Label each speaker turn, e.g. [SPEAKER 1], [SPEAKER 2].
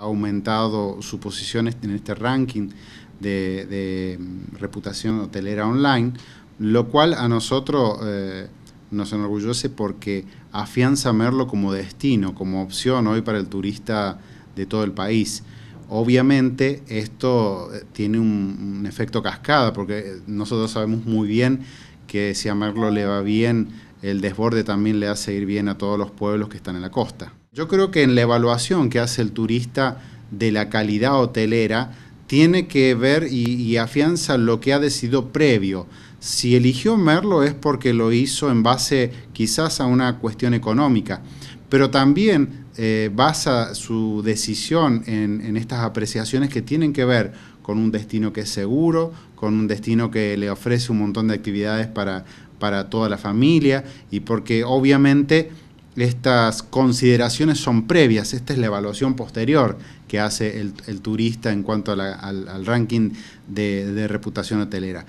[SPEAKER 1] aumentado su posición en este ranking de, reputación hotelera online, lo cual a nosotros eh, nos enorgullece porque afianza a Merlo como destino, como opción hoy para el turista de todo el país. Obviamente esto eh, tiene un efecto cascada porque eh, nosotros sabemos muy bien que si a Merlo le va bien el desborde también le hace ir bien a todos los pueblos que están en la costa. Yo creo que en la evaluación que hace el turista de la calidad hotelera, tiene que ver y, afianza lo que ha decidido previo. Si eligió Merlo es porque lo hizo en base quizás a una cuestión económica, pero también eh, basa su decisión en estas apreciaciones que tienen que ver con un destino que es seguro, con un destino que le ofrece un montón de actividades para, para toda la familia y porque obviamente estas consideraciones son previas, esta es la evaluación posterior que hace el, turista en cuanto al, ranking de reputación hotelera.